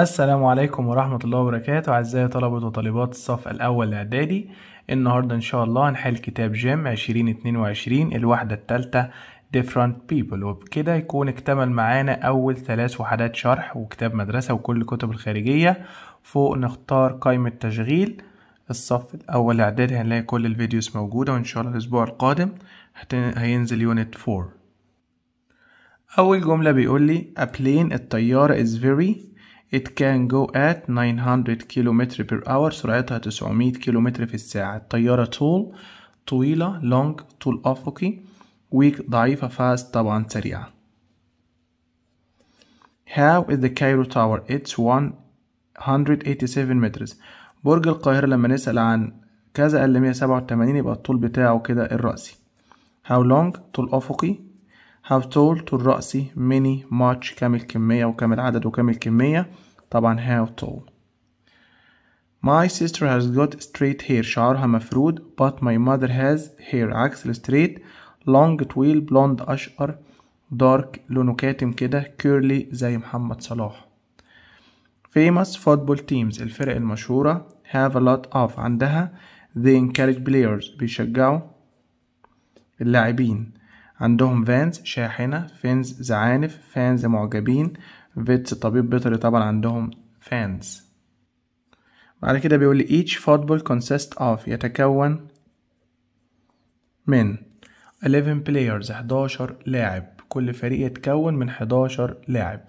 السلام عليكم ورحمة الله وبركاته أعزائي طلبة وطالبات الصف الأول الإعدادي النهاردة إن شاء الله هنحل كتاب جيم 2022 الوحدة التالتة different people وبكده يكون اكتمل معانا أول ثلاث وحدات شرح وكتاب مدرسة وكل الكتب الخارجية فوق نختار قائمة تشغيل الصف الأول الإعدادي هنلاقي كل الفيديوز موجودة وإن شاء الله الأسبوع القادم هينزل يونت 4 أول جملة بيقول لي a plane الطيارة is very It can go at 900 km per hour سرعتها 900 km في الساعة الطيارة طول طويلة long طول أفقي weak ضعيفة fast طبعا سريعة How is the Cairo Tower? It's 187 meters برج القاهرة لما نسأل عن كذا قال 187 يبقى الطول بتاعه كده الرأسي How long طول أفقي How tall طول رأسي Many much كم الكمية وكم العدد وكم الكمية طبعا how tall My sister has got straight hair شعرها مفرود but my mother has hair عكس straight long طويل blonde أشقر dark لونه كاتم كده curly زي محمد صلاح famous football teams الفرق المشهورة have a lot of عندها they encourage players بيشجعوا اللاعبين عندهم fans شاحنة fans زعانف fans معجبين فيتس الطبيب بيطري طبعا عندهم فانز بعد كده بيقول لي each football consist of يتكون من 11 players 11 لاعب كل فريق يتكون من 11 لاعب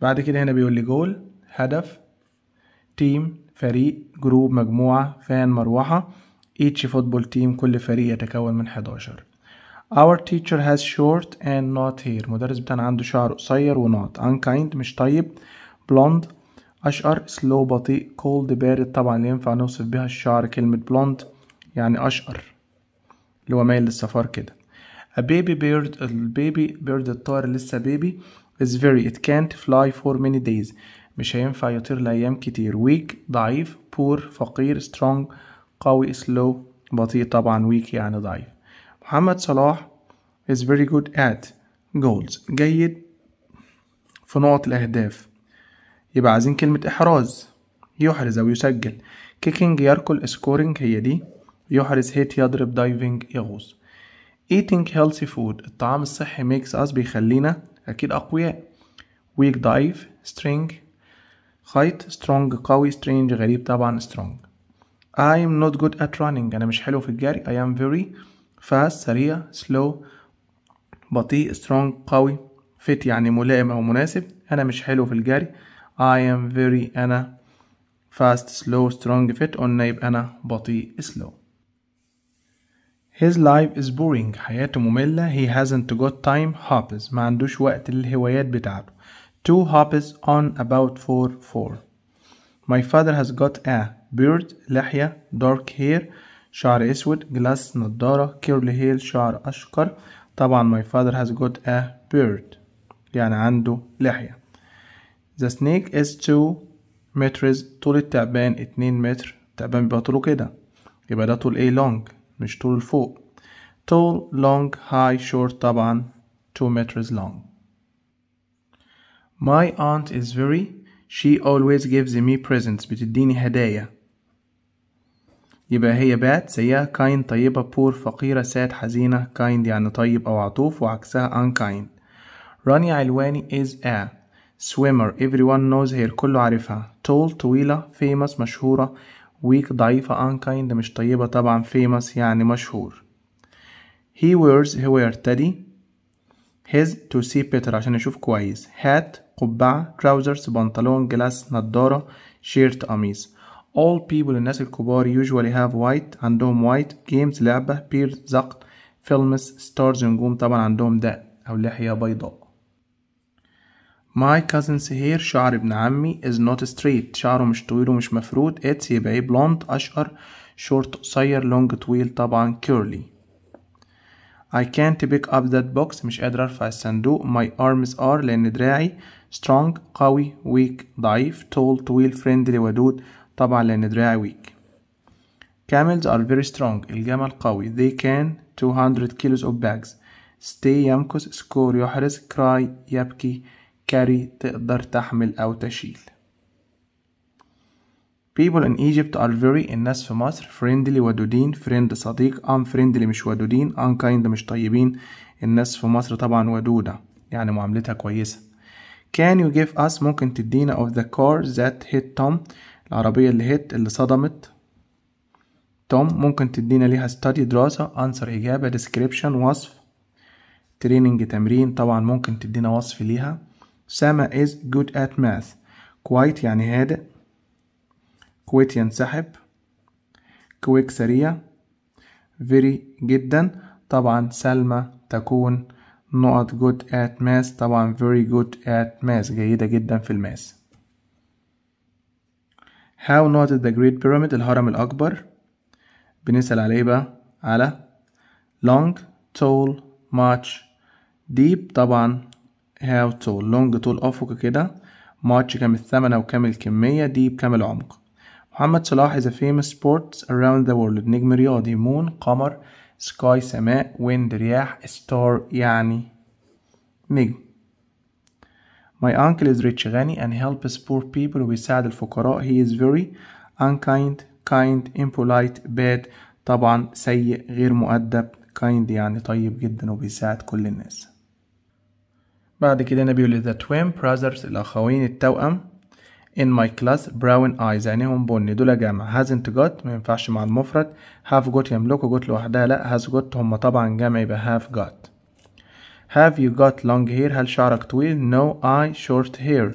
بعد كده هنا بيقول لي جول هدف تيم فريق جروب مجموعة فان مروحة each football team كل فريق يتكون من 11 Our teacher has short and not hair مدرس بتاعنا عنده شعر قصير و not unkind مش طيب blond أشقر slow بطيء cold بارد طبعا اللي ينفع نوصف بيها الشعر كلمة blond يعني أشقر اللي هو مايل للصفار كده A baby bird البيبي بيرد الطائر لسه بيبي is very it can't fly for many days مش هينفع يطير لأيام كتير weak ضعيف poor فقير strong قوي slow بطيء طبعا weak يعني ضعيف محمد صلاح is very good at goals جيد في نقط الأهداف يبقى عايزين كلمة إحراز يحرز أو يسجل كيكينج يركل سكورينج هي دي يحرز هيت يضرب diving يغوص eating healthy food الطعام الصحي makes us بيخلينا أكيد أقوياء weak dive string خيط strong قوي strange غريب طبعا strong I am not good at running أنا مش حلو في الجري I am very فاست سريع سلو بطيء strong قوي fit يعني ملائم او مناسب انا مش حلو في الجري I am very انا fast slow strong fit قلنا يبقى انا بطيء slow His life is boring حياته مملة he hasn't got time hobbies ما عندوش وقت للهوايات بتاعته two hobbies on about four four My father has got a beard لحية dark hair شعر اسود جلاس نضاره كيرلي هيل شعر اشقر طبعا my father has got a beard يعني عنده لحية the snake is 2 meters طول التعبان اتنين متر التعبان بيبقى طوله كده يبقى ده طول ايه long مش طول فوق tall long high short طبعا 2 meters long my aunt is very she always gives me presents بتديني هدايا يبقى هي باد سيئة كايند طيبة بور فقيرة ساد حزينة كايند يعني طيب أو عطوف وعكسها unkind رانيا علواني is a swimmer everyone knows her كله عارفها tall طويلة famous مشهورة weak ضعيفة unkind مش طيبة طبعا famous يعني مشهور he wears هو يرتدي his to see better عشان يشوف كويس hat قبعة trousers بنطلون جلاس نضارة شيرت قميص all people الناس الكبار usually have white عندهم white games لعبة beard زق films stars نجوم طبعا عندهم ده أو لحية بيضاء my cousin's hair شعر ابن عمي is not straight شعره مش طويل ومش مفرود it's يبقى ايه blond أشقر short قصير long طويل طبعا curly I can't pick up that box مش قادر ارفع الصندوق my arms are لان دراعي strong قوي weak ضعيف tall طويل friendly ودود طبعا لأن دراعي weak camels are very strong الجمل قوي they can 200 kilos of bags stay يمكث score يحرز cry يبكي carry تقدر تحمل أو تشيل People in Egypt are very الناس في مصر friendly ودودين friend صديق unfriendly مش ودودين unkind مش طيبين الناس في مصر طبعا ودودة يعني معاملتها كويسة Can you give us ممكن تدينا of the car that hit Tom العربية اللي هيت اللي صدمت توم ممكن تدينا ليها ستادي دراسة أنسر إجابة ديسكريبشن وصف تريننج تمرين طبعا ممكن تدينا وصف ليها ساما از جود ات ماث كويت يعني هادئ كويت ينسحب كويك سريع فيري جدا طبعا سلمى تكون نقط جود ات ماث طبعا فيري جود ات ماث جيدة جدا في الماث how not the great pyramid الهرم الأكبر بنسأل عليه بقى على long tall much deep طبعا how tall long طول أفق كده much كام الثمنة وكام الكمية deep كام العمق محمد صلاح is a famous sports around the world نجم رياضي moon قمر sky سماء wind رياح star يعني نجم My uncle is rich غني and helps poor people وبيساعد الفقراء. He is very unkind, kind, impolite, bad طبعا سيء غير مؤدب kind يعني طيب جدا وبيساعد كل الناس. بعد كده هنا بيقول the twin brothers الأخوين التوأم in my class brown eyes عينيهم بني دول جمع hasn't got ما ينفعش مع المفرد have got يملكه got لوحدها لأ has got هم طبعا جمع يبقى have got. have you got long hair هل شعرك طويل no I short hair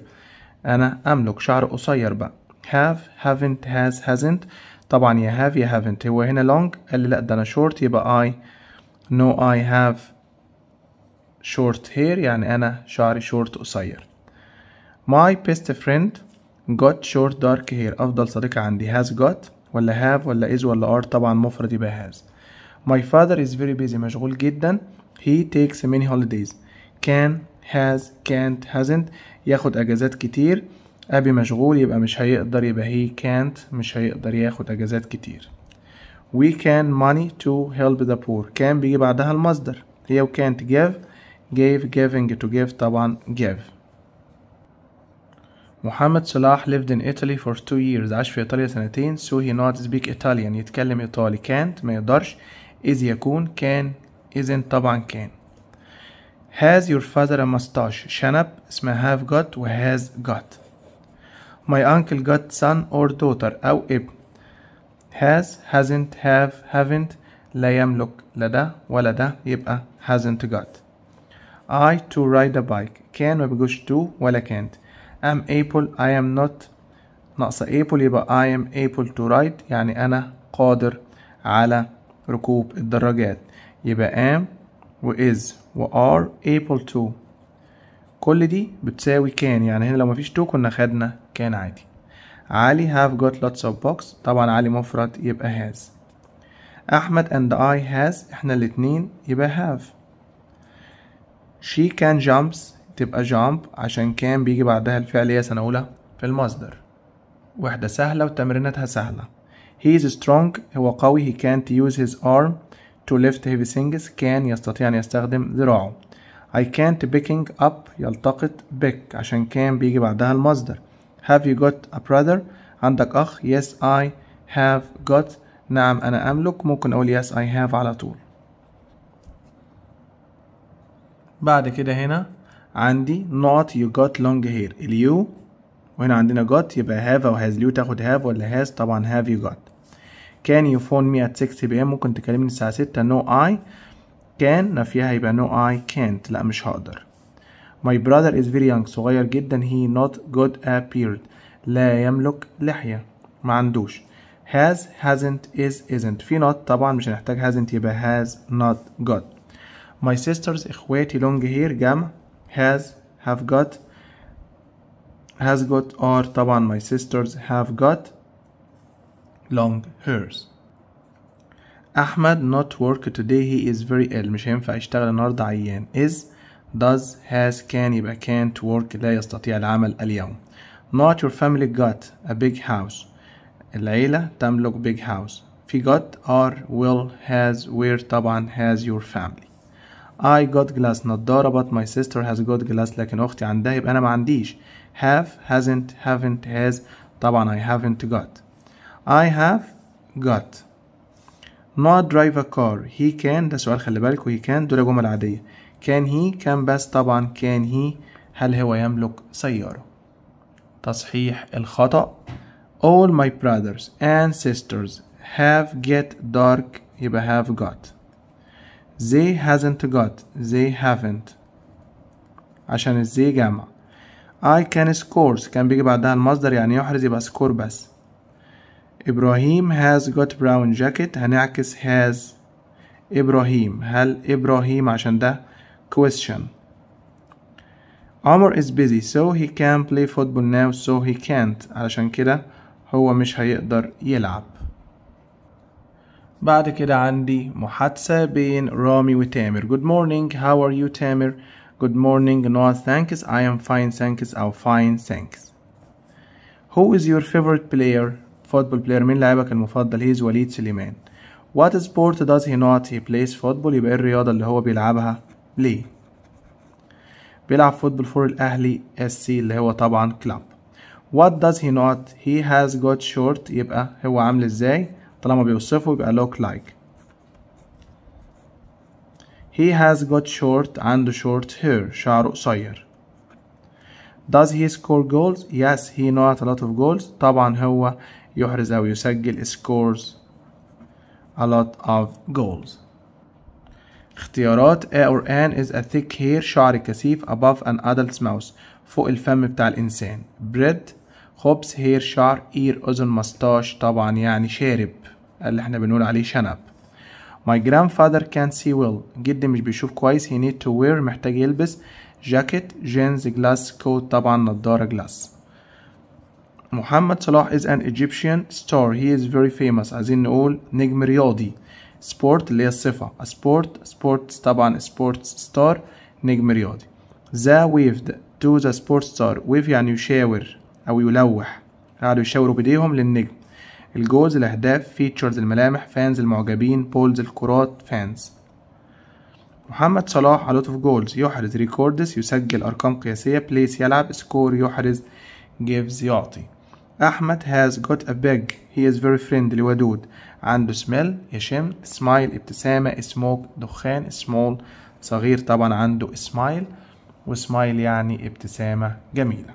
أنا أملك شعر قصير بقى have haven't has hasn't طبعا يا have يا haven't هو هنا long قال لي لا ده أنا short يبقى I no I have short hair يعني أنا شعري short قصير my best friend got short dark hair أفضل صديقة عندي has got ولا have ولا is ولا are طبعا مفرد يبقى has my father is very busy مشغول جدا he takes many holidays can has can't hasn't ياخد اجازات كتير ابي مشغول يبقى مش هيقدر يبقى he can't مش هيقدر ياخد اجازات كتير we can money to help the poor can بيجي بعدها المصدر هي و can't give gave giving to give طبعا give محمد صلاح lived in Italy for two years عاش في إيطاليا سنتين so he not speak Italian يتكلم إيطالي can't ما يقدرش إذ يكون can إذن طبعا كان Has your father a mustache? شنب اسمها have got و has got My uncle got son or daughter أو ابن Has, hasn't, have, haven't لا يملك لا ده ولا ده يبقى hasn't got I to ride a bike كان ما بيجوش to ولا can't am able I am not ناقصة able يبقى I am able to ride يعني أنا قادر على ركوب الدراجات يبقى am و is و are able to كل دي بتساوي كان يعني هنا لو مفيش تو كنا خدنا كان عادي علي have got lots of books طبعا علي مفرد يبقى has أحمد and I has احنا الاتنين يبقى have she can jumps تبقى jump عشان كان بيجي بعدها الفعل يا سنة أولى في المصدر وحدة سهلة وتمريناتها سهلة he is strong هو قوي he can't use his arm to lift heavy things كان يستطيع أن يستخدم ذراعه I can't picking up يلتقط pick عشان كان بيجي بعدها المصدر Have you got a brother عندك أخ Yes I have got نعم أنا أملك ممكن أقول yes I have على طول بعد كده هنا عندي not you got long hair اليو وهنا عندنا got يبقى have أو has اليو تاخد have ولا has طبعا have you got كان يو فون مي ات 6 بي ام ممكن تكلمني الساعه 6 نو اي كان نفيها يبقى نو اي كانت لا مش هقدر My brother is very young صغير جدا he not جود a لا يملك لحية ما عندوش has hasn't is isn't في not طبعا مش هنحتاج hasn't يبقى has not got my sisters اخواتي long hair جمع has have got has got or طبعا my sisters have got long hairs Ahmad not work today he is very ill مش هينفع يشتغل النهارده عيان is does has can يبقى can't work لا يستطيع العمل اليوم not your family got a big house العيلة تملك big house في got are will has where طبعا has your family I got glass نضارة but my sister has got glass لكن أختي عندها يبقى أنا ما عنديش have hasn't haven't has طبعا I haven't got I have got not drive a car he can ده سؤال خلي بالك وهي كان دول جمل عادية can he كان بس طبعا can he هل هو يملك سيارة تصحيح الخطأ all my brothers and sisters have get dark يبقى have got they hasn't got they haven't عشان الزي جمع I can scores كان بيجي بعدها المصدر يعني يحرز يبقى score بس إبراهيم has got brown jacket هنعكس has إبراهيم هل إبراهيم عشان ده question عمر is busy so he can not play football now so he can't علشان كده هو مش هيقدر يلعب بعد كده عندي محادثة بين رامي وتامر Good morning how are you تامر Good morning no thanks I am fine thanks am fine thanks Who is your favorite player فوتبول بلاير مين لاعبك المفضل هيز وليد سليمان وات سبورت داز هي نوت هي بلايز فوتبول يبقى إيه الرياضه اللي هو بيلعبها ليه بيلعب فوتبول فور الاهلي اس سي اللي هو طبعا كلاب وات داز هي نوت هي هاز جوت شورت يبقى هو عامل ازاي طالما بيوصفه يبقى لوك لايك هي هاز got شورت عنده شورت هير شعره قصير. Does he score goals? Yes, he not a lot of goals. طبعا هو يحرز أو يسجل scores a lot of goals اختيارات a or an is a thick hair شعر كثيف above an adult's mouth فوق الفم بتاع الإنسان bread hoops hair شعر ear أذن مستاش طبعا يعني شارب اللي احنا بنقول عليه شنب My grandfather can't see well جدي مش بيشوف كويس he need to wear محتاج يلبس jacket jeans glass coat طبعا نظارة glass محمد صلاح is an Egyptian star he is very famous عايزين نقول نجم رياضي sport اللي هي الصفة sport sports طبعا sports star نجم رياضي ذا waved to the sports star wave يعني يشاور أو يلوح قعدوا يشاوروا بإيديهم للنجم الجوز الأهداف فيتشرز الملامح فانز المعجبين بولز الكرات فانز محمد صلاح a lot of goals يحرز ريكوردز يسجل أرقام قياسية بليس يلعب سكور يحرز جيفز يعطي أحمد has got a big he is very friendly ودود عنده smell يشم smile ابتسامة سموك دخان سمول صغير طبعا عنده smile وسمايل يعني ابتسامة جميلة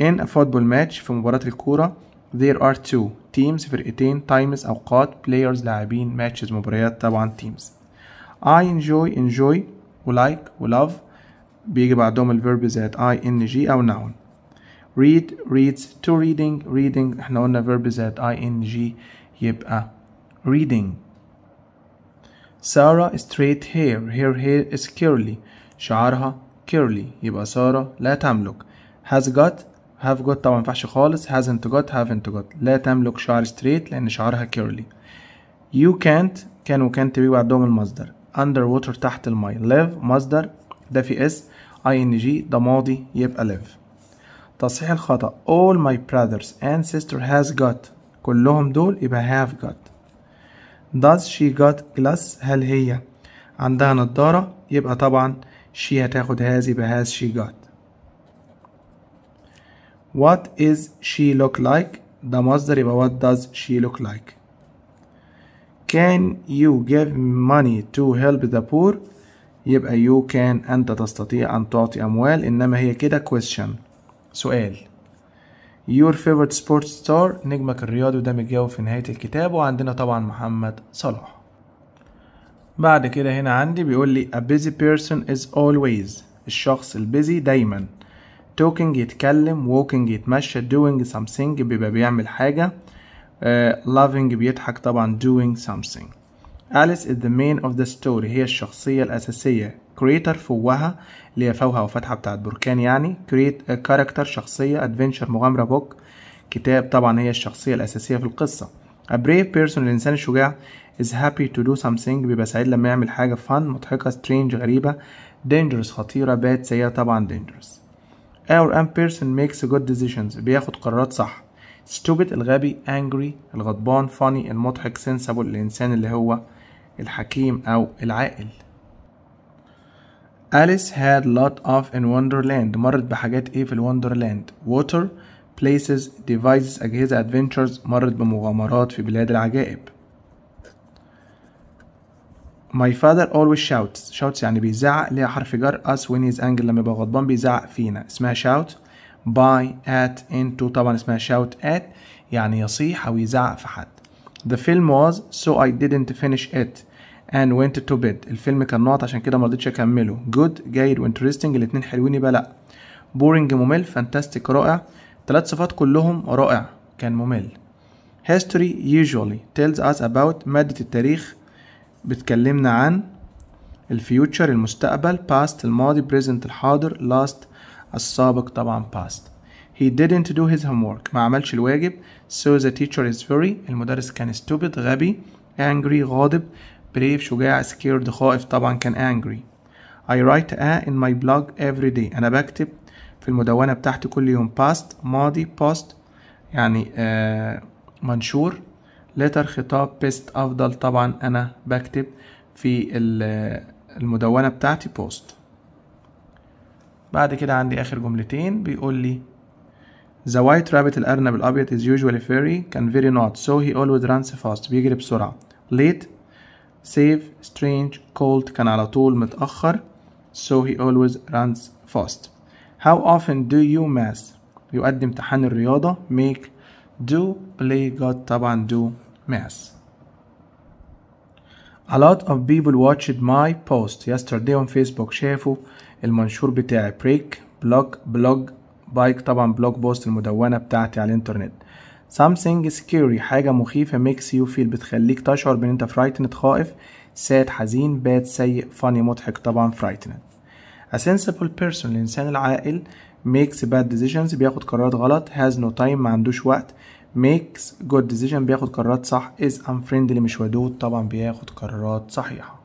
in a football match في مباراة الكورة there are two teams فرقتين times أوقات players لاعبين matches مباريات طبعا teams I enjoy enjoy ولايك ولاف بيجي بعدهم الفيرب ذات I N G أو noun read reads to reading reading احنا قلنا verb زائد ing يبقى reading Sarah straight hair her hair is curly شعرها curly يبقى سارة لا تملك has got have got طبعا مينفعش خالص hasn't got haven't got لا تملك شعر straight لأن شعرها curly you can't can و can't وكانت بيجي بعدهم المصدر underwater تحت الماء. live مصدر ده في اس ing ده ماضي يبقى live تصحيح الخطأ all my brothers and sister has got كلهم دول يبقى have got does she got glass هل هي عندها نضارة يبقى طبعا she هتاخد has يبقى has she got what is she look like ده مصدر يبقى what does she look like can you give money to help the poor يبقى you can أنت تستطيع أن تعطي أموال إنما هي كده question سؤال يور فيفورت سبورت ستار نجمك الرياضي وده متجاوب في نهاية الكتاب وعندنا طبعا محمد صلاح بعد كده هنا عندي بيقول لي a busy person is always الشخص البيزي دايما talking يتكلم walking يتمشى doing something بيبقى بيعمل حاجة uh, loving بيضحك طبعا doing something Alice is the main of the story هي الشخصية الأساسية كريتر فوهة اللي هي فوهة وفتحة بتاعت بركان يعني كريت كاركتر شخصية ادفنشر مغامرة بوك كتاب طبعا هي الشخصية الأساسية في القصة A brave person الإنسان الشجاع is happy to do something بيبقى سعيد لما يعمل حاجة fun مضحكة strange غريبة dangerous خطيرة bad سيئة طبعا dangerous Our am person makes good decisions بياخد قرارات صح stupid الغبي angry الغضبان funny المضحك sensible الإنسان اللي هو الحكيم أو العاقل Alice had lot of in Wonderland مرت بحاجات ايه في الوندرلاند water places devices أجهزة adventures مرت بمغامرات في بلاد العجائب My father always shouts shouts يعني بيزعق ليها حرف جر us when he's angry لما يبقى غضبان بيزعق فينا اسمها shout by at into طبعا اسمها shout at يعني يصيح أو يزعق في حد The film was so I didn't finish it and went to bed الفيلم كان نقط عشان كده ما رضيتش اكمله good جيد وانترستنج الاتنين حلوين يبقى لا boring ممل fantastic رائع ثلاث صفات كلهم رائع كان ممل history usually tells us about مادة التاريخ بتكلمنا عن الفيوتشر المستقبل past الماضي present الحاضر last السابق طبعا past he didn't do his homework ما عملش الواجب so the teacher is very المدرس كان stupid غبي angry غاضب brave شجاع سكيرد خائف طبعا كان angry I write a in my blog every day أنا بكتب في المدونة بتاعتي كل يوم past ماضي post يعني آه منشور letter خطاب best أفضل طبعا أنا بكتب في آه، المدونة بتاعتي post بعد كده عندي آخر جملتين بيقول لي The white rabbit الأرنب الأبيض is usually furry can very not so he always runs fast بيجري بسرعة late save strange cold كان على طول متأخر so he always runs fast how often do you add يؤدي امتحان الرياضة make do play God طبعا do mess. A lot of people watched my post yesterday on Facebook شافوا المنشور بتاعي break blog blog bike. طبعا blog post المدونة بتاعتي على الانترنت something scary حاجة مخيفة makes you feel بتخليك تشعر بان انت frightened خائف sad حزين bad سيء funny مضحك طبعا frightened a sensible person الانسان العاقل makes bad decisions بياخد قرارات غلط has no time ما عندوش وقت makes good decision بياخد قرارات صح is unfriendly مش ودود طبعا بياخد قرارات صحيحة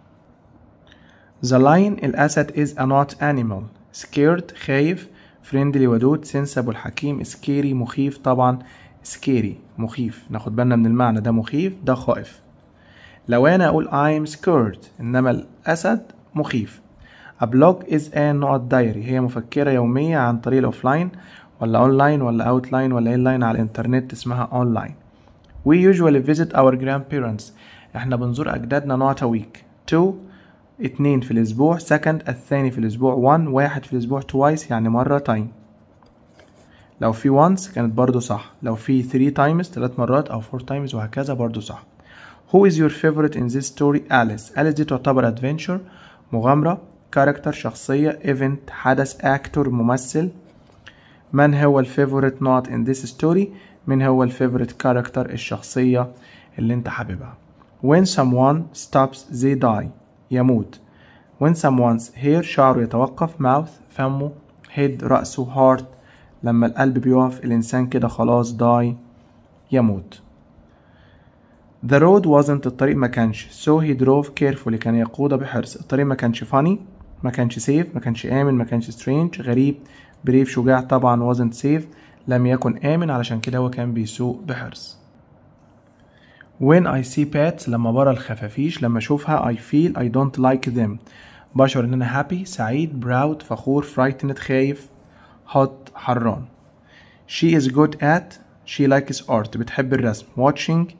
The lion الأسد is a not animal scared خايف friendly ودود sensible حكيم scary مخيف طبعا سكيري مخيف ناخد بالنا من المعنى ده مخيف ده خائف لو انا اقول I'm scared انما الاسد مخيف A blog is a not diary هي مفكرة يومية عن طريق الاوفلاين ولا اونلاين ولا اوتلاين ولا انلاين على الانترنت اسمها اونلاين We usually visit our grandparents احنا بنزور اجدادنا not a week two اتنين في الاسبوع second الثاني في الاسبوع one واحد في الاسبوع twice يعني مرة Time لو في once كانت برضو صح لو في ثري times ثلاث مرات أو فور times وهكذا برضو صح Who is your favorite in this story Alice Alice دي تعتبر adventure مغامرة كاركتر شخصية event حدث actor ممثل من هو الفيفوريت نوت in this story من هو الفيفوريت كاركتر الشخصية اللي انت حاببها when someone stops they die يموت when someone's hair شعره يتوقف mouth فمه head رأسه heart لما القلب بيقف الإنسان كده خلاص داي يموت The road wasn't الطريق ما كانش so he drove carefully كان يقود بحرص الطريق ما كانش funny ما كانش safe ما كانش آمن ما كانش strange غريب بريف شجاع طبعا wasn't safe لم يكن آمن علشان كده هو كان بيسوق بحرص When I see pets لما برا الخفافيش لما أشوفها I feel I don't like them بشعر إن أنا happy سعيد proud فخور frightened خايف hot حران she is good at she likes art بتحب الرسم watching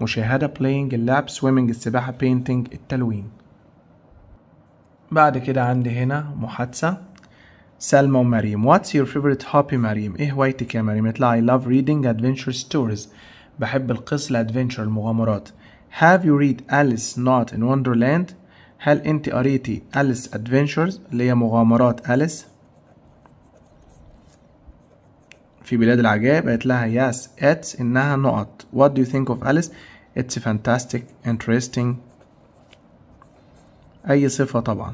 مشاهدة playing اللعب swimming السباحة painting التلوين بعد كده عندي هنا محادثة سلمى ومريم What's your favorite hobby مريم؟ إيه هوايتك يا مريم؟ اطلع I love reading adventure stories بحب القصة الادفنشر المغامرات Have you read Alice Not in Wonderland؟ هل أنت قريتي Alice Adventures اللي هي مغامرات Alice في بلاد العجائب قالت لها yes it's إنها نقط what do you think of Alice it's fantastic interesting أي صفة طبعا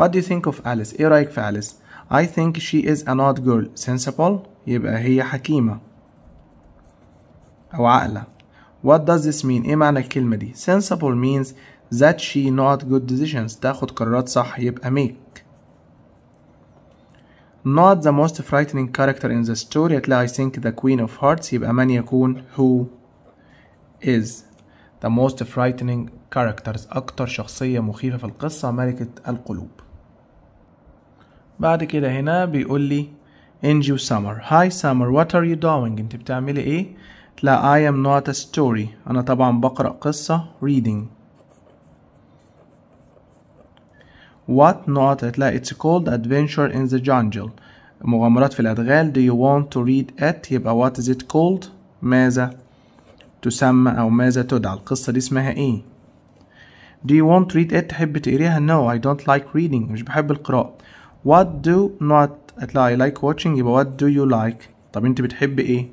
what do you think of Alice إيه رأيك في Alice I think she is a not girl sensible يبقى هي حكيمة أو عقلة what does this mean إيه معنى الكلمة دي sensible means that she not good decisions تاخد قرارات صح يبقى make not the most frightening character in the story هتلاقي I think the queen of hearts يبقى من يكون who is the most frightening characters أكتر شخصية مخيفة في القصة ملكة القلوب بعد كده هنا بيقول لي انجي سمر هاي سمر what are you doing انت بتعملي ايه لا I am not a story أنا طبعا بقرأ قصة reading What not هتلاقي It's called Adventure in the Jungle مغامرات في الأدغال Do you want to read it يبقى What is it called ماذا تسمى أو ماذا تدعى القصة دي اسمها إيه Do you want to read it تحب تقريها No I don't like reading مش بحب القراءة What do not هتلاقي I like watching يبقى What do you like طب أنت بتحب إيه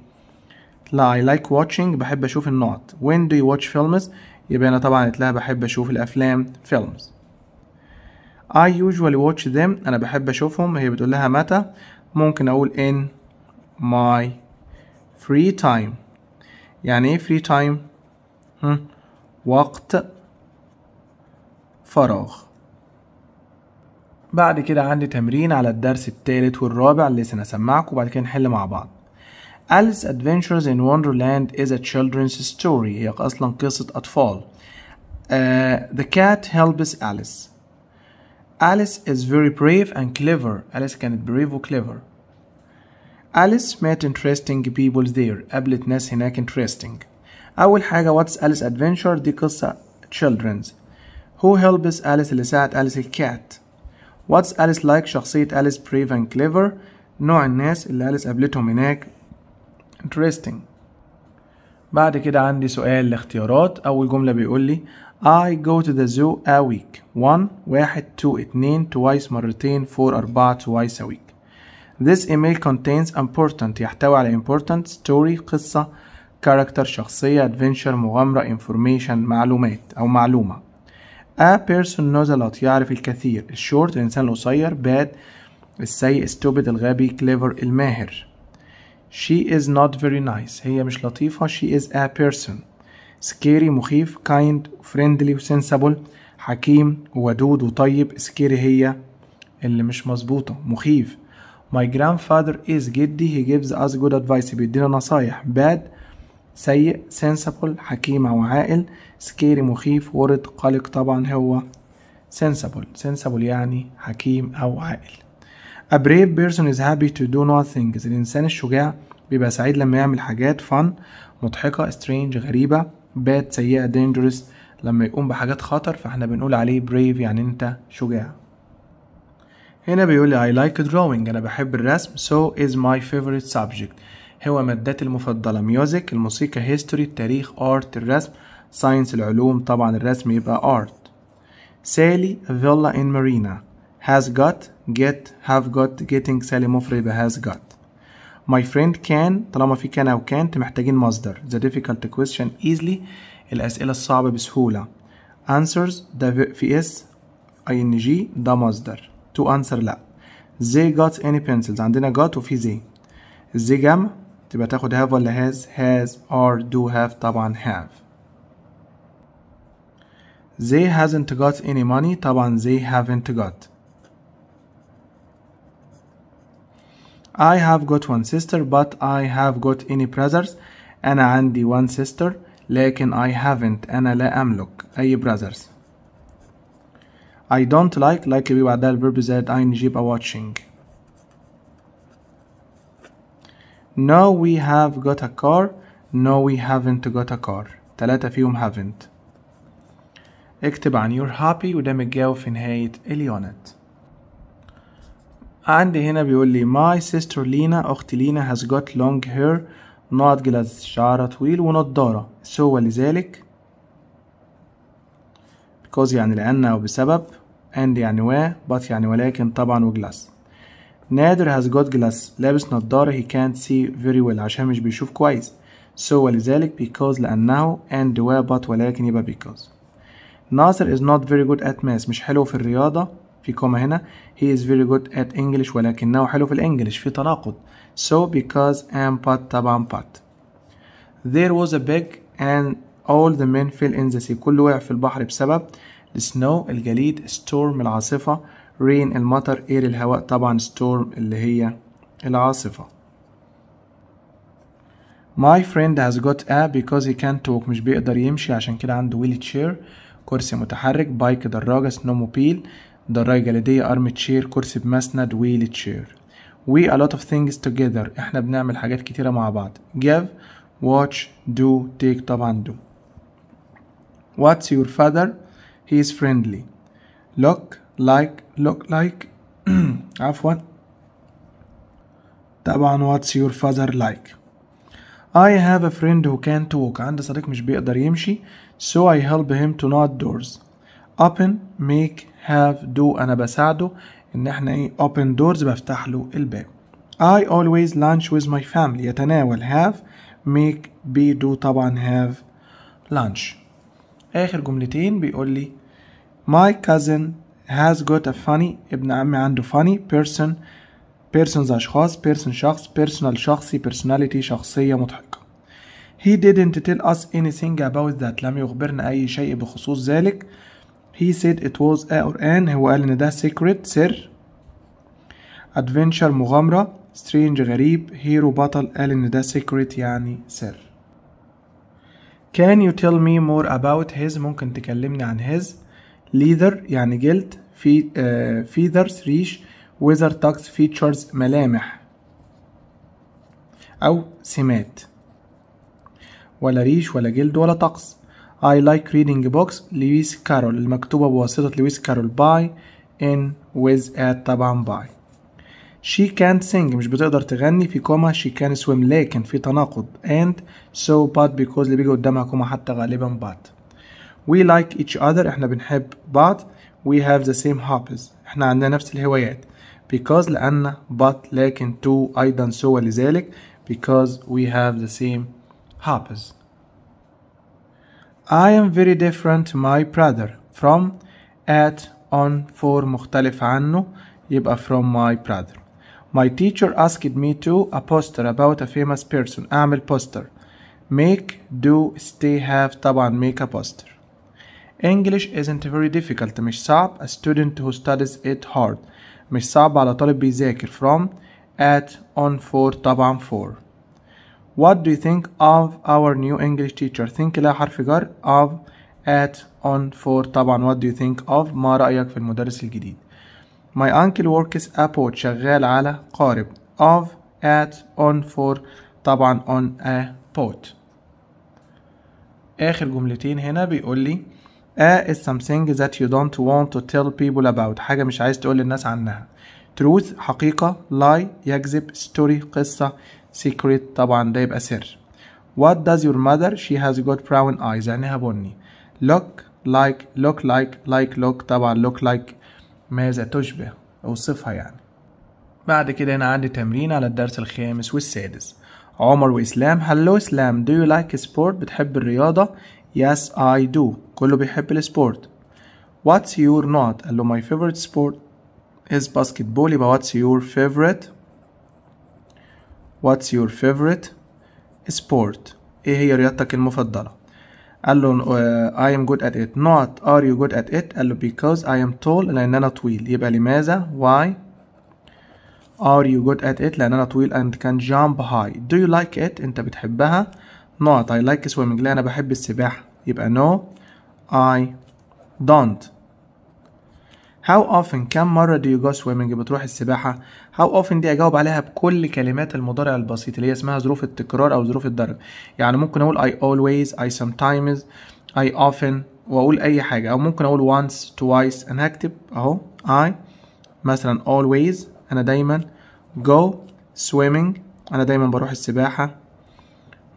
لا I like watching بحب أشوف النوت When do you watch films يبقى أنا طبعا هتلاقي بحب أشوف الأفلام films I usually watch them أنا بحب أشوفهم هي بتقول لها متى ممكن أقول in my free time يعني إيه free time؟ هم. وقت فراغ بعد كده عندي تمرين على الدرس الثالث والرابع اللي لسه وبعد كده نحل مع بعض Alice Adventures in Wonderland is a children's story هي أصلا قصة أطفال uh, The cat helps Alice Alice is very brave and clever. Alice be brave or clever. Alice met interesting people there. قابلت ناس هناك interesting. أول حاجة What's Alice Adventure دي قصة children's. Who helps Alice اللي ساعد Alice cat. What's Alice like شخصية Alice brave and clever. نوع الناس اللي Alice قابلتهم هناك interesting. بعد كده عندي سؤال لاختيارات أول جملة بيقول لي I go to the zoo a week One, واحد two, اتنين twice مرتين four, أربعة twice a week This email contains important يحتوي على important story قصة character شخصية adventure مغامرة information معلومات أو معلومة A person knows a lot يعرف الكثير الشورت الإنسان القصير bad السيء stupid الغبي clever الماهر She is not very nice هي مش لطيفة she is a person سكيري مخيف كايند فريندلي وسنسبل حكيم ودود وطيب سكيري هي اللي مش مظبوطة مخيف My grandfather is جدي he gives us good advice بيدينا نصايح bad سيء sensible حكيم أو عاقل سكيري مخيف ورد قلق طبعا هو sensible sensible يعني حكيم أو عاقل A brave person is happy to do nothing الإنسان الشجاع بيبقى سعيد لما يعمل حاجات fun مضحكة strange غريبة باد سيئة dangerous لما يقوم بحاجات خطر فاحنا بنقول عليه brave يعني انت شجاع هنا بيقول لي I like drawing أنا بحب الرسم so is my favorite subject هو مادتي المفضلة ميوزك الموسيقى هيستوري التاريخ art الرسم ساينس العلوم طبعا الرسم يبقى art سالي فيلا in مارينا has got get have got getting سالي مفرد has got My friend can طالما في كان أو كانت محتاجين مصدر The difficult question easily الأسئلة الصعبة بسهولة Answers The في اس ing ده مصدر to answer لا They got any pencils عندنا got وفي they they جمع تبقى تاخد have ولا has has or do have طبعا have They hasn't got any money طبعا they haven't got I have got one sister but I have got any brothers أنا عندي one sister لكن I haven't أنا لا أملك أي brothers I don't like like We بعدها الفيرب زائد ing يبقى watching No we have got a car No we haven't got a car تلاتة فيهم haven't اكتب عن you're happy وده متجاوب في نهاية اليونت عندي هنا بيقول لي my sister لينا أختي لينا has got long hair نقط جلس شعرها طويل ونضارة so ولذلك because يعني لأن أو بسبب and يعني و but يعني ولكن طبعا وجلاس نادر has got جلاس لابس نضارة he can't see very well عشان مش بيشوف كويس so ولذلك because لأنه and و but ولكن يبقى because ناصر is not very good at math مش حلو في الرياضة في كوما هنا he is very good at English ولكنه حلو في الانجليش في تناقض so because and but طبعا but there was a big and all the men fell in the sea كله وقع في البحر بسبب the snow الجليد storm العاصفة rain المطر air الهواء طبعا storm اللي هي العاصفة My friend has got a because he can't talk مش بيقدر يمشي عشان كده عنده wheelchair كرسي متحرك بايك دراجة snowmobile دراية جليدية أرم تشير كرسي بمسند ويل تشير we a lot of things together احنا بنعمل حاجات كتيرة مع بعض give watch do take طبعا do what's your father he is friendly look like look like عفوا طبعا what's your father like I have a friend who can't walk عندي صديق مش بيقدر يمشي so I help him to knock doors open make have do انا بساعده ان احنا ايه open doors بفتح له الباب I always lunch with my family يتناول have make be do طبعا have lunch اخر جملتين بيقول لي my cousin has got a funny ابن عمي عنده funny person persons اشخاص person شخص personal شخصي personality شخصية مضحكة he didn't tell us anything about that لم يخبرنا اي شيء بخصوص ذلك He said it was a or an هو قال إن ده secret سر adventure مغامرة strange غريب hero بطل قال إن ده secret يعني سر Can you tell me more about his ممكن تكلمني عن his leader يعني جلد في uh, feathers ريش weather ducks features ملامح أو سمات ولا ريش ولا جلد ولا طقس I like reading books لويس كارول المكتوبة بواسطة لويس كارول by in with at طبعا by she can't sing مش بتقدر تغني في كوما she can swim لكن في تناقض and so but because اللي بيجي قدامها كوما حتى غالبا but we like each other احنا بنحب بعض we have the same hobbies احنا عندنا نفس الهوايات because لأن but لكن to أيضا سوى لذلك because we have the same hobbies I am very different my brother from at on for مختلف عنه يبقى from my brother My teacher asked me to a poster about a famous person أعمل poster Make, do, stay, have طبعا make a poster English isn't very difficult مش صعب a student who studies it hard مش صعب على طالب بيذاكر from at on for طبعا for What do you think of our new English teacher? think لها حرف جر of at on for طبعا what do you think of ما رأيك في المدرس الجديد My uncle works a about شغال على قارب of at on for طبعا on a boat آخر جملتين هنا بيقول لي A is something that you don't want to tell people about حاجة مش عايز تقول للناس عنها truth حقيقة lie يكذب story قصة secret طبعا ده يبقى سر what does your mother she has got brown eyes عينيها بني look like look like like look طبعا look like ماذا تشبه اوصفها يعني بعد كده هنا عندي تمرين على الدرس الخامس والسادس عمر وإسلام hello إسلام do you like sport بتحب الرياضة yes I do كله بيحب السبورت what's your not قال له my favorite sport is basketball يبقى what's your favorite What's your favorite sport ايه هي رياضتك المفضلة قال له uh, I am good at it not are you good at it قال له because I am tall لأن أنا طويل يبقى لماذا why are you good at it لأن أنا طويل and can jump high do you like it أنت بتحبها not I like swimming لا أنا بحب السباحة يبقى no I don't How often كم مرة do you go swimming بتروح السباحة هاو اوفن دي اجاوب عليها بكل كلمات المضارع البسيط اللي هي اسمها ظروف التكرار او ظروف الدرجه يعني ممكن اقول اي اولويز اي sometimes اي اوفن واقول اي حاجه او ممكن اقول وانس توايس انا هكتب اهو اي مثلا اولويز انا دايما جو سويمنج انا دايما بروح السباحه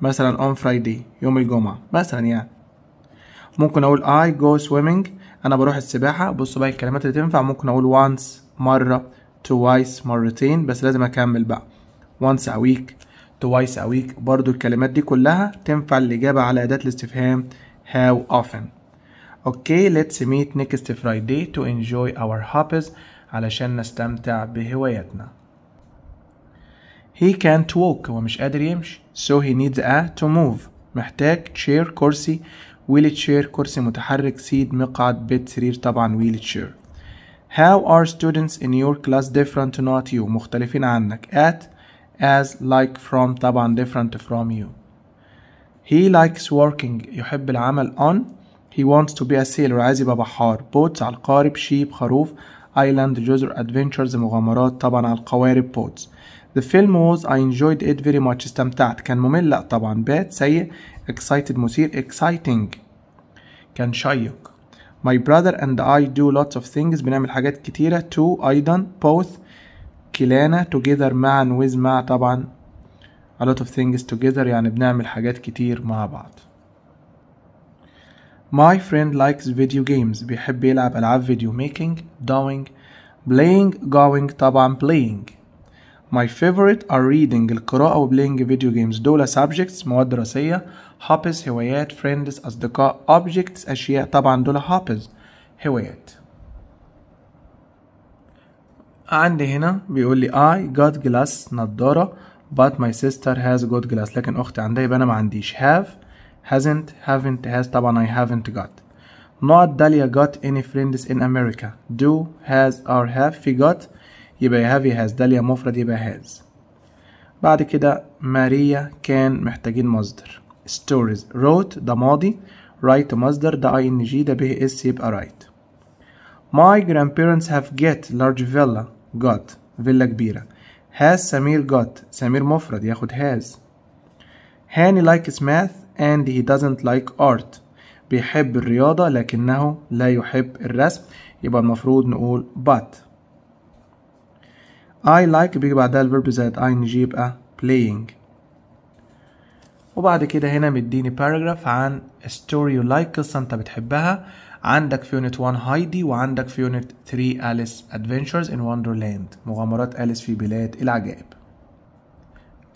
مثلا اون فرايدي يوم الجمعه مثلا يعني ممكن اقول اي جو سويمنج انا بروح السباحه بصوا بقى الكلمات اللي تنفع ممكن اقول وانس مره twice مرتين بس لازم اكمل بقى once a week twice a week برضو الكلمات دي كلها تنفع الإجابة على أداة الاستفهام how often اوكي let's meet next Friday to enjoy our hobbies علشان نستمتع بهواياتنا he can't walk هو مش قادر يمشي so he needs a to move محتاج chair كرسي wheelchair كرسي متحرك seat مقعد بيت سرير طبعا wheelchair How are students in your class different to not you مختلفين عنك at as like from طبعا different from you He likes working يحب العمل on He wants to be a sailor عايز يبقى بحار boats على القارب sheep خروف island جزر adventures مغامرات طبعا على القوارب boats The film was I enjoyed it very much استمتعت كان ممل لا طبعا bad سيء excited مثير exciting كان شيق my brother and I do lots of things بنعمل حاجات كتيرة to أيضا both كلانا together معا with مع طبعا a lot of things together يعني بنعمل حاجات كتير مع بعض My friend likes video games بيحب يلعب ألعاب video making drawing playing going طبعا playing My favorite are reading القراءة و playing video games دول subjects مواد دراسية هوبز هوايات فريندز أصدقاء أوبجيكتس أشياء طبعا دول هوبز هوايات عندي هنا بيقول لي I got glass نضارة but my sister has got glass لكن أختي عندها يبقى أنا ما عنديش have hasn't haven't has طبعا I haven't got not Dahlia got any friends in America do has or have في got يبقى have has Dahlia مفرد يبقى has بعد كده ماريا كان محتاجين مصدر stories wrote the ماضي write to مصدر ده ing ده به اس يبقى write my grandparents have get large villa got فيلا كبيرة has Samir got Samir? مفرد ياخد has هاني likes math and he doesn't like art بيحب الرياضة لكنه لا يحب الرسم يبقى المفروض نقول but I like بيجي بعدها الفيرب زائد ing يبقى playing وبعد كده هنا مديني باراجراف عن يو لايك قصة انت بتحبها عندك في يونت 1 هايدي وعندك في يونت 3 أليس ادفنتشرز ان وندرلاند مغامرات أليس في بلاد العجائب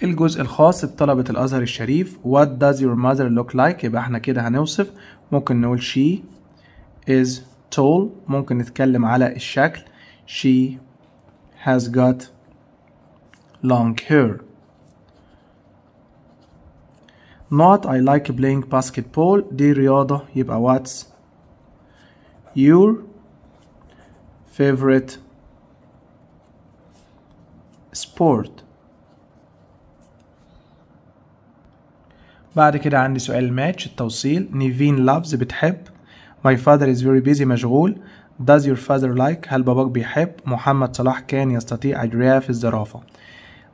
الجزء الخاص بطلبة الأزهر الشريف What does your mother look like يبقى احنا كده هنوصف ممكن نقول she is tall ممكن نتكلم على الشكل she has got long hair not I like playing basketball دي رياضة يبقى what's your favorite sport بعد كده عندي سؤال match التوصيل نيفين لابز بتحب My father is very busy مشغول Does your father like هل باباك بيحب محمد صلاح كان يستطيع أجريها في الزرافة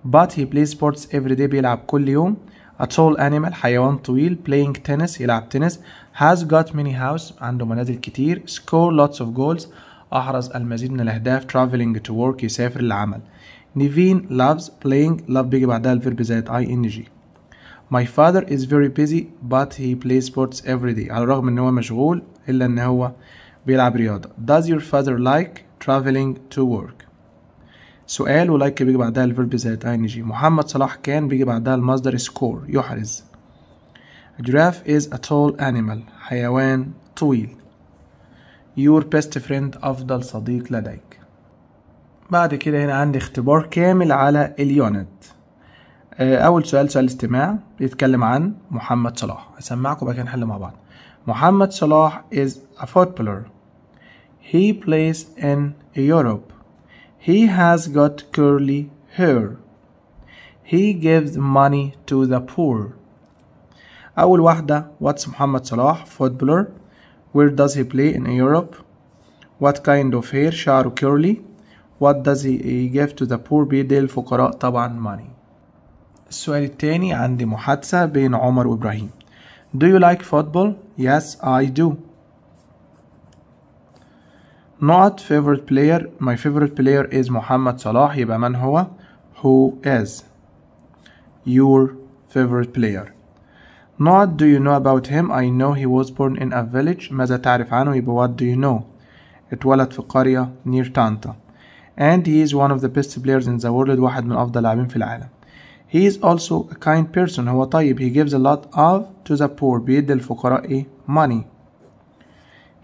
But he plays sports every day بيلعب كل يوم A tall animal حيوان طويل playing tennis يلعب تنس has got many house عنده منازل كتير score lots of goals أحرز المزيد من الأهداف traveling to work يسافر للعمل Niveen loves playing love بيجي بعدها الفيرب زائد ing My father is very busy but he plays sports every day على الرغم ان هو مشغول إلا ان هو بيلعب رياضة Does your father like traveling to work سؤال ولايك بيجي بعدها الفيرب زائد اي جي محمد صلاح كان بيجي بعدها المصدر سكور يحرز A giraffe is a tall animal حيوان طويل Your best friend أفضل صديق لديك بعد كده هنا عندي اختبار كامل على اليونت آه، أول سؤال سؤال استماع بيتكلم عن محمد صلاح هسمعكم بقى نحل مع بعض محمد صلاح is a footballer He plays in Europe He has got curly hair. He gives money to the poor. أول واحدة What's Muhammad Salah footballer? Where does he play in Europe? What kind of hair? شعره curly. What does he give to the poor? بيدي الفقراء طبعا money. السؤال التاني عندي محادثة بين عمر وإبراهيم. Do you like football? Yes, I do not favorite player my favorite player is Muhammad Salah. يبقى من هو who is your favorite player not do you know about him I know he was born in a village ماذا تعرف عنه يبقى what do you know اتولد في قرية near Tanta, and he is one of the best players in the world واحد من أفضل لاعبين في العالم he is also a kind person هو طيب he gives a lot of to the poor بيدي الفقراء money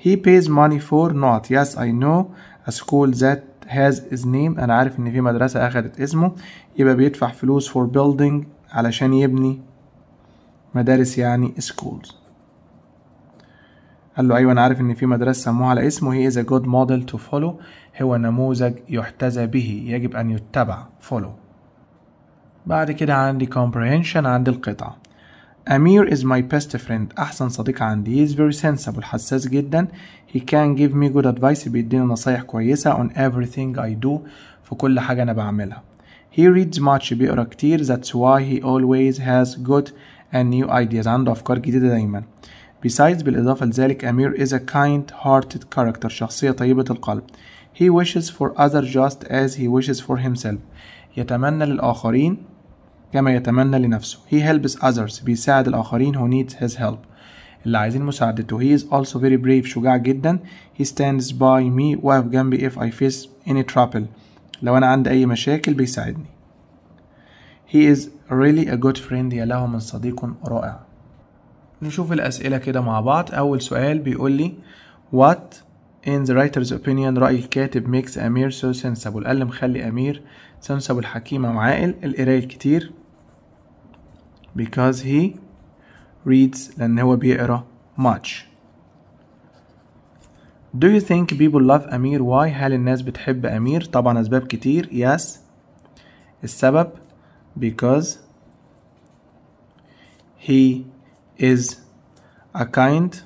He pays money for not. Yes, I know a school that has his name. أنا عارف إن في مدرسة أخدت اسمه. يبقى بيدفع فلوس for building علشان يبني مدارس يعني schools. قال له أيوة أنا عارف إن في مدرسة سموها على اسمه. He is a good model to follow. هو نموذج يحتذى به. يجب أن يتبع. follow. بعد كده عندي comprehension عند القطعة. Amir is my best friend أحسن صديق عندي he is very sensible حساس جدا he can give me good advice بيديني نصايح كويسة on everything I do في كل حاجة أنا بعملها he reads much بيقرا كتير that's why he always has good and new ideas عنده أفكار جديدة دايما besides بالإضافة لذلك Amir is a kind hearted character شخصية طيبة القلب he wishes for others just as he wishes for himself يتمنى للآخرين كما يتمنى لنفسه he helps others بيساعد الآخرين who needs his help اللي عايزين مساعدته he is also very brave شجاع جدا he stands by me واقف جنبي if I face any trouble لو أنا عندي أي مشاكل بيساعدني he is really a good friend يا له من صديق رائع نشوف الأسئلة كده مع بعض أول سؤال بيقول لي what in the writer's opinion رأي الكاتب makes Amir so sensible قال مخلي أمير sensible حكيم وعاقل القراية الكتير because he reads لأن هو بيقرأ much Do you think people love Amir? why هل الناس بتحب أمير طبعا أسباب كتير yes السبب because he is a kind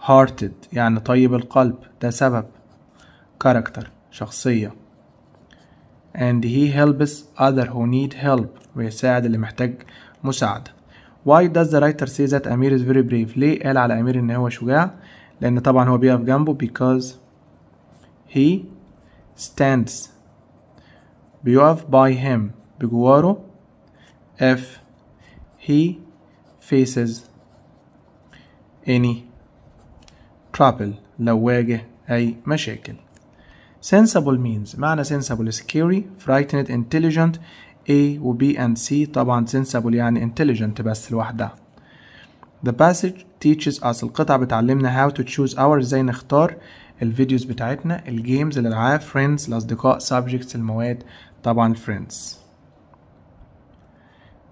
hearted يعني طيب القلب ده سبب character شخصية and he helps other who need help ويساعد اللي محتاج مساعدة why does the writer say that Amir is very brave ليه قال على أمير إن هو شجاع لأن طبعا هو بيقف جنبه because he stands بيقف by him بجواره if he faces any trouble لو واجه أي مشاكل Sensible means معنى sensible scary, frightened, intelligent, A و B and C طبعا sensible يعني intelligent بس لوحدها The passage teaches us القطعة بتعلمنا how to choose our ازاي نختار الفيديوز بتاعتنا الجيمز الألعاب friends الأصدقاء subjects المواد طبعا friends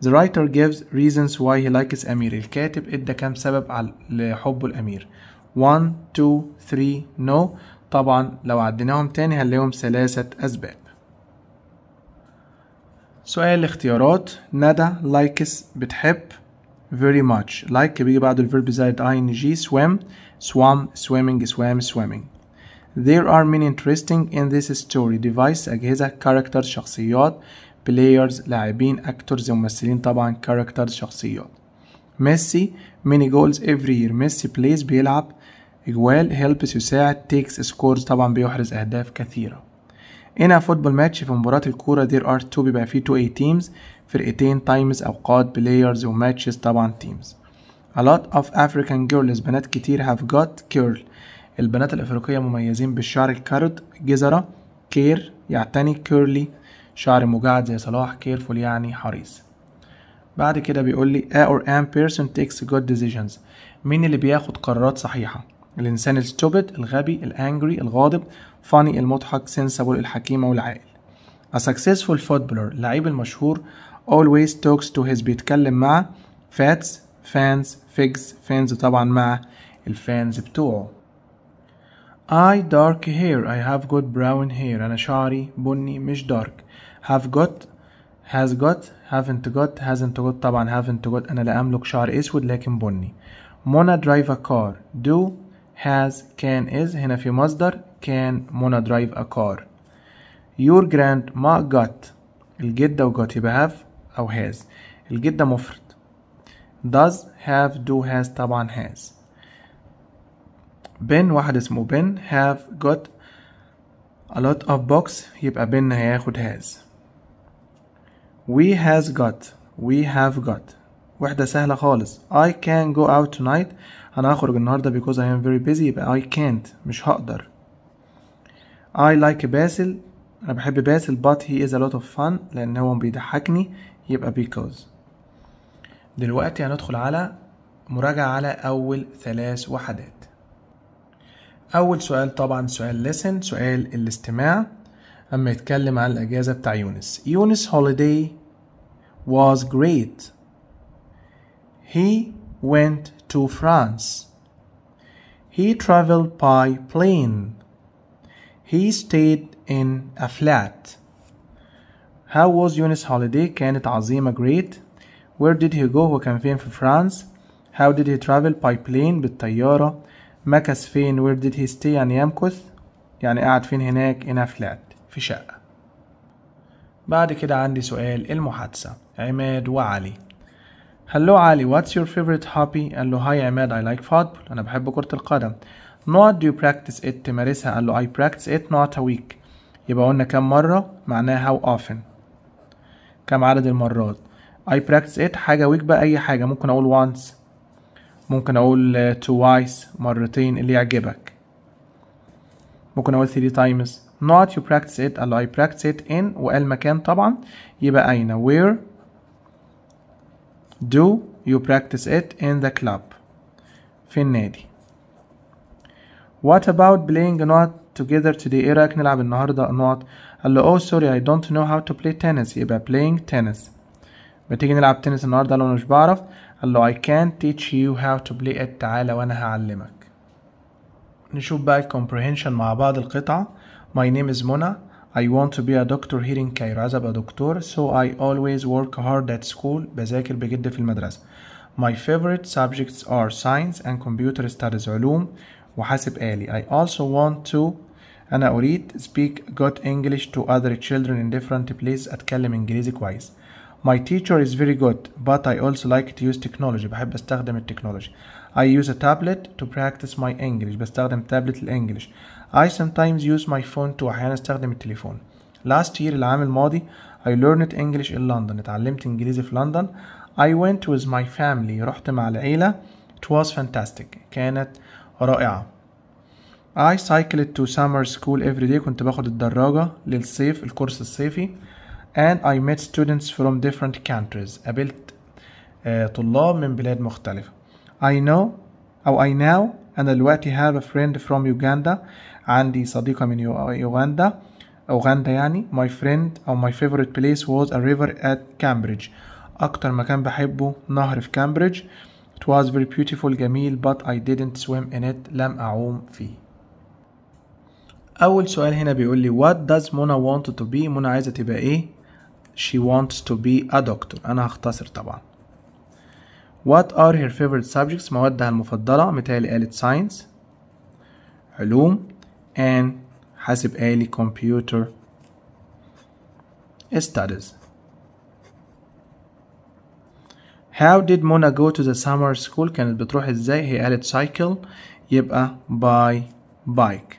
The writer gives reasons why he likes أمير الكاتب ادى كام سبب لحبه الأمير 1 2 3 no طبعا لو عديناهم تاني هنلاقيهم ثلاثة أسباب سؤال الاختيارات ندى لايكس بتحب very much like بيجي بعد الفيرب زائد ing swim swam swimming swam swimming There are many interesting in this story device أجهزة character شخصيات players لاعبين actors ممثلين طبعا characters شخصيات ميسي many goals every year ميسي plays بيلعب إجوال helps يساعد takes scores طبعا بيحرز أهداف كثيرة هنا فوتبول ماتش في مباراة الكورة there are two بيبقى فيه two a teams فرقتين تايمز أوقات بلايرز وماتشز طبعا تيمز A lot of African girls بنات كتير have got curl البنات الأفريقية مميزين بالشعر الكاروت جزرة كير يعتني كيرلي شعر مجعد زي صلاح كيرفول يعني حريص بعد كده بيقول لي a or am person takes good decisions مين اللي بياخد قرارات صحيحة الإنسان الستوبد الغبي الانجري الغاضب فاني المضحك سنسبل الحكيمة والعاقل A successful footballer لعيب المشهور always talks to his بيتكلم مع fats fans figs fans طبعا مع الفانز بتوعه I dark hair I have got brown hair أنا شعري بني مش dark have got has got haven't got hasn't got طبعا haven't got أنا لا أملك شعر أسود لكن بني Mona drive a car do has can, is هنا في مصدر can منى drive a car your grandma got الجدة got يبقى have أو has الجدة مفرد does have do has طبعا has Ben واحد اسمه بن have got a lot of box يبقى بن هياخد has we has got we have got واحدة سهلة خالص I can go out tonight انا هخرج النهارده because I am very busy يبقى I can't مش هقدر I like Basil انا بحب باسل but he is a lot of fun لان هو بيضحكني يبقى because دلوقتي هندخل على مراجعة على أول ثلاث وحدات أول سؤال طبعا سؤال listen سؤال الاستماع أما يتكلم عن الأجازة بتاع يونس يونس holiday was great he went to France. He traveled by plane. He stayed in a flat. How was Yunus' holiday? Can it Azim great. Where did he go? Who كان فين France? How did he travel? By plane بالطياره. مكث فين؟ Where did he stay? يعني يمكث. يعني قعد فين هناك؟ in a flat. في شقة. بعد كده عندي سؤال المحادثة. عماد وعلي هلو علي واتس يور فيفورت هوبي قال له هاي عماد اي لايك فوتبول انا بحب كره القدم نوت دو براكتس ات تمارسها قال له اي براكتس ات نوت ا ويك يبقى قلنا كم مره معناها هاو اوفن كم عدد المرات اي براكتس ات حاجه ويك بقى اي حاجه ممكن اقول وانس ممكن اقول توايس uh, مرتين اللي يعجبك ممكن اقول 3 تايمز not you practice it قال له I practice it in وقال مكان طبعا يبقى أين where Do you practice it in the club في النادي What about playing not together today ايه رأيك نلعب النهاردة not قال له oh sorry I don't know how to play tennis يبقى playing tennis بتيجي نلعب تنس النهاردة قال له مش بعرف قال له I can't teach you how to play it تعالى وانا هعلمك نشوف بقى الكومبريهنشن مع بعض القطع. My name is Mona I want to be a doctor here in Cairo As a doctor, so I always work hard at school بذاكر بجد في المدرسة My favorite subjects are science and computer studies علوم وحاسب آلي I also want to أنا أريد speak good English to other children in different places أتكلم إنجليزي كويس My teacher is very good but I also like to use technology بحب أستخدم التكنولوجيا. I use a tablet to practice my English بستخدم تابلت الانجليش I sometimes use my phone to أحيانا استخدم التليفون last year العام الماضي I learned English in London اتعلمت انجليزي في لندن I went with my family رحت مع العيلة it was fantastic كانت رائعة I cycled to summer school every day كنت باخد الدراجة للصيف الكورس الصيفي and I met students from different countries قابلت طلاب من بلاد مختلفة I know أو I now أنا دلوقتي have a friend from Uganda عندي صديقة من يوغندا أوغندا يعني my friend أو my favorite place was a river at Cambridge أكتر مكان بحبه نهر في كامبريدج It was very beautiful جميل but I didn't swim in it لم أعوم فيه أول سؤال هنا بيقول لي what does Mona want to be Mona عايزة تبقى إيه she wants to be a doctor أنا هختصر طبعا what are her favorite subjects موادها المفضلة مثالي قالت science علوم and حاسب آلي computer studies How did Mona go to the summer school كانت بتروح ازاي هي قالت cycle يبقى by bike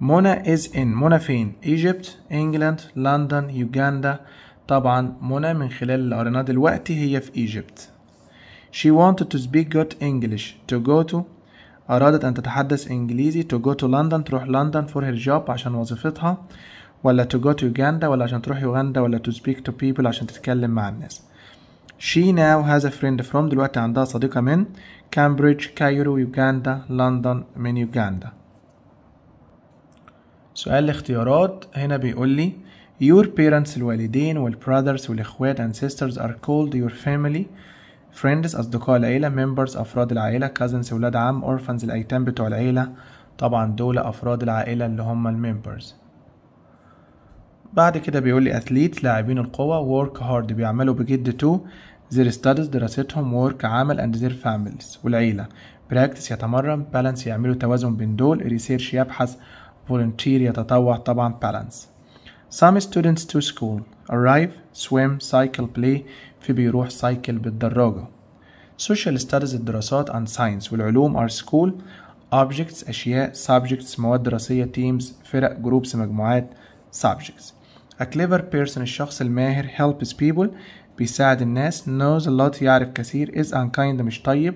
Mona is in Mona فين Egypt, England, London, Uganda طبعا منى من خلال اللي قريناه دلوقتي هي في ايجيبت She wanted to speak good English to go to أرادت أن تتحدث إنجليزي to go to London تروح لندن for her job عشان وظيفتها ولا to go to Uganda ولا عشان تروح يوغندا ولا to speak to people عشان تتكلم مع الناس She now has a friend from دلوقتي عندها صديقة من كامبريدج كايرو يوغندا لندن من يوغندا سؤال الاختيارات هنا بيقول لي Your parents الوالدين والbrothers والإخوات sisters are called your family friends أصدقاء العيلة members أفراد العائلة cousins ولاد عم orphans الأيتام بتوع العيلة طبعا دول أفراد العائلة اللي هم الممبرز بعد كده بيقول لي أثليت لاعبين القوة work hard بيعملوا بجد تو their studies دراستهم work عمل and their families والعيلة practice يتمرن balance يعملوا توازن بين دول research يبحث volunteer يتطوع طبعا balance Some students to school arrive, swim, cycle, play في بيروح cycle بالدراجة social studies الدراسات and science والعلوم are school objects أشياء subjects مواد دراسية teams فرق groups مجموعات subjects a clever person الشخص الماهر helps people بيساعد الناس knows a lot يعرف كثير is unkind مش طيب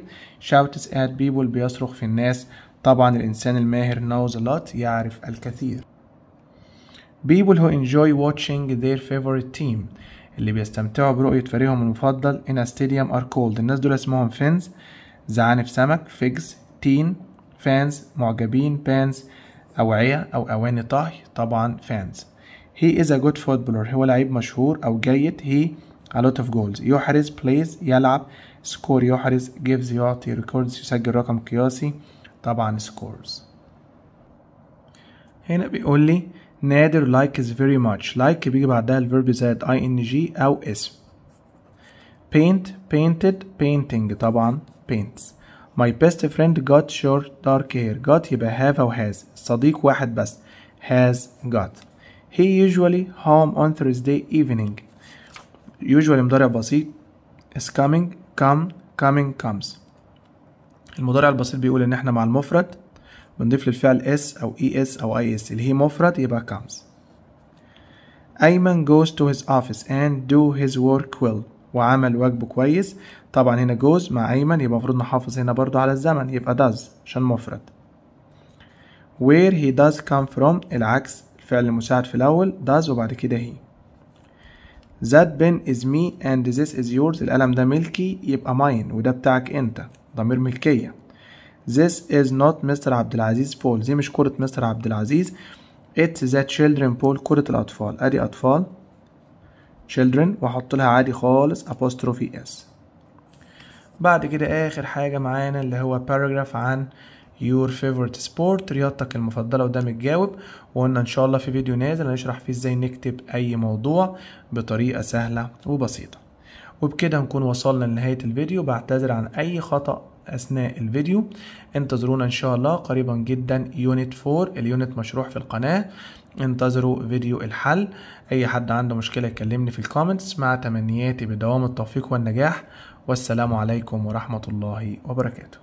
shouts at people بيصرخ في الناس طبعا الإنسان الماهر knows a lot يعرف الكثير people who enjoy watching their favorite team اللي بيستمتعوا برؤية فريقهم المفضل in a stadium are called الناس دول اسمهم fans زعانف سمك figs teen fans معجبين pans أوعية أو أواني طهي طبعا fans he is a good footballer هو لعيب مشهور أو جيد he a lot of goals يحرز plays يلعب score يحرز gives يعطي records يسجل رقم قياسي طبعا scores هنا بيقول لي نادر likes very much like بيجي بعدها الفيرب زائد ing أو اسم paint painted painting طبعا paints my best friend got short dark hair got يبقى have أو has صديق واحد بس has got he usually home on Thursday evening usually مضارع بسيط is coming come coming comes المضارع البسيط بيقول ان احنا مع المفرد بنضيف للفعل اس او اي e اس او اي اس اللي هي مفرد يبقى comes أيمن goes to his office and do his work well وعمل واجبه كويس طبعا هنا goes مع أيمن يبقى المفروض نحافظ هنا برضو على الزمن يبقى does عشان مفرد where he does come from العكس الفعل المساعد في الأول does وبعد كده he that pen is me and this is yours القلم ده ملكي يبقى mine وده بتاعك أنت ضمير ملكية This is not Mr. عبد العزيز Paul دي مش كرة مستر عبد العزيز It's the children Paul كرة الأطفال أدي أطفال children وأحط لها عادي خالص apostrophe s بعد كده آخر حاجة معانا اللي هو paragraph عن your favorite sport رياضتك المفضلة وده متجاوب وقلنا إن شاء الله في فيديو نازل هنشرح فيه إزاي نكتب أي موضوع بطريقة سهلة وبسيطة وبكده نكون وصلنا لنهاية الفيديو بعتذر عن أي خطأ اثناء الفيديو انتظرونا ان شاء الله قريبا جدا يونت 4 اليونت مشروح في القناه انتظروا فيديو الحل اي حد عنده مشكله يكلمني في الكومنتس مع تمنياتي بدوام التوفيق والنجاح والسلام عليكم ورحمه الله وبركاته